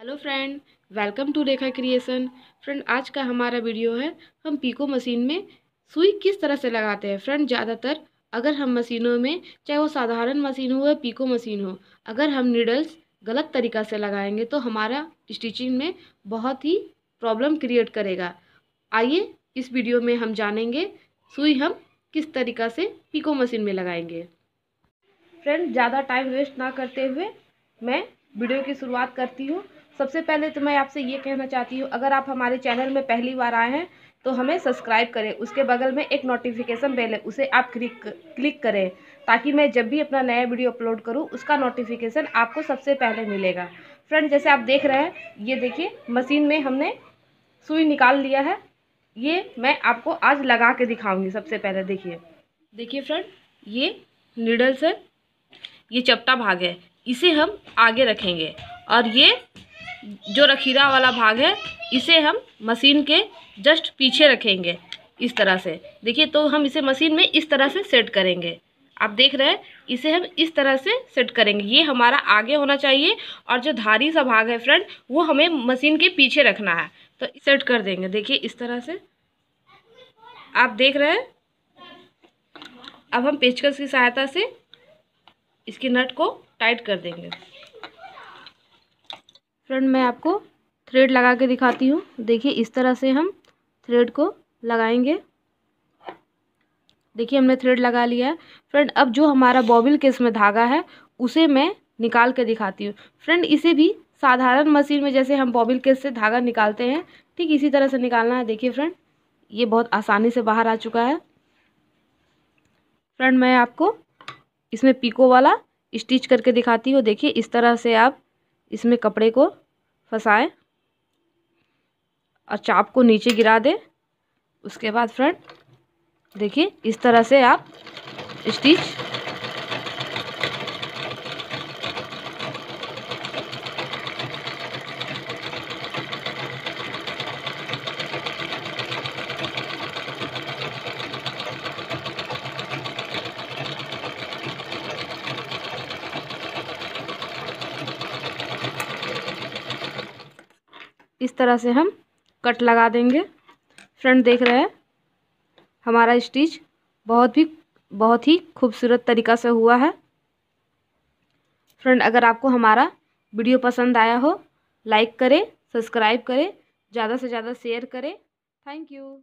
hello friend welcome to Rekha creation friend आज का हमारा वीडियो है हम पीको मशीन में सुई किस तरह से लगाते हैं फ्रेंड ज़्यादातर अगर हम मशीनों में चाहे वो साधारण मशीन हो या पीको मशीन हो अगर हम नीडल्स गलत तरीका से लगाएंगे तो हमारा स्टिचिंग में बहुत ही प्रॉब्लम क्रिएट करेगा आइए इस वीडियो में हम जानेंगे सुई हम किस तरीका से पीको मशीन में लगाएंगे फ्रेंड ज़्यादा टाइम वेस्ट ना करते हुए मैं वीडियो की शुरुआत करती हूँ सबसे पहले तो मैं आपसे ये कहना चाहती हूँ अगर आप हमारे चैनल में पहली बार आए हैं तो हमें सब्सक्राइब करें उसके बगल में एक नोटिफिकेशन बेल है उसे आप क्लिक क्लिक करें ताकि मैं जब भी अपना नया वीडियो अपलोड करूँ उसका नोटिफिकेशन आपको सबसे पहले मिलेगा फ्रेंड जैसे आप देख रहे हैं ये देखिए मशीन में हमने सुई निकाल लिया है ये मैं आपको आज लगा के दिखाऊंगी सबसे पहले देखिए देखिए फ्रेंड ये निडल्स है ये चपटा भाग है इसे हम आगे रखेंगे और ये जो रखीरा वाला भाग है इसे हम मशीन के जस्ट पीछे रखेंगे इस तरह से देखिए तो हम इसे मशीन में इस तरह से सेट करेंगे आप देख रहे हैं इसे हम इस तरह से सेट करेंगे ये हमारा आगे होना चाहिए और जो धारी सा भाग है फ्रेंड वो हमें मशीन के पीछे रखना है तो सेट कर देंगे देखिए इस तरह से आप देख रहे हैं अब हम पेचकस की सहायता से इसके नट को टाइट कर देंगे फ्रेंड मैं आपको थ्रेड लगा के दिखाती हूँ देखिए इस तरह से हम थ्रेड को लगाएंगे देखिए हमने थ्रेड लगा लिया है फ्रेंड अब जो हमारा बॉबिल केस में धागा है उसे मैं निकाल के दिखाती हूँ फ्रेंड इसे भी साधारण मशीन में जैसे हम बॉबिल केस से धागा निकालते हैं ठीक इसी तरह से निकालना है देखिए फ्रेंड ये बहुत आसानी से बाहर आ चुका है फ्रेंड मैं आपको इसमें पीको वाला स्टिच करके दिखाती हूँ देखिए इस तरह से आप इसमें कपड़े को फंसाए और चाप को नीचे गिरा दें उसके बाद फ्रेंड देखिए इस तरह से आप स्टिच इस तरह से हम कट लगा देंगे फ्रेंड देख रहे हैं हमारा स्टिच बहुत ही बहुत ही खूबसूरत तरीका से हुआ है फ्रेंड अगर आपको हमारा वीडियो पसंद आया हो लाइक करें सब्सक्राइब करें ज़्यादा से ज़्यादा शेयर करें थैंक यू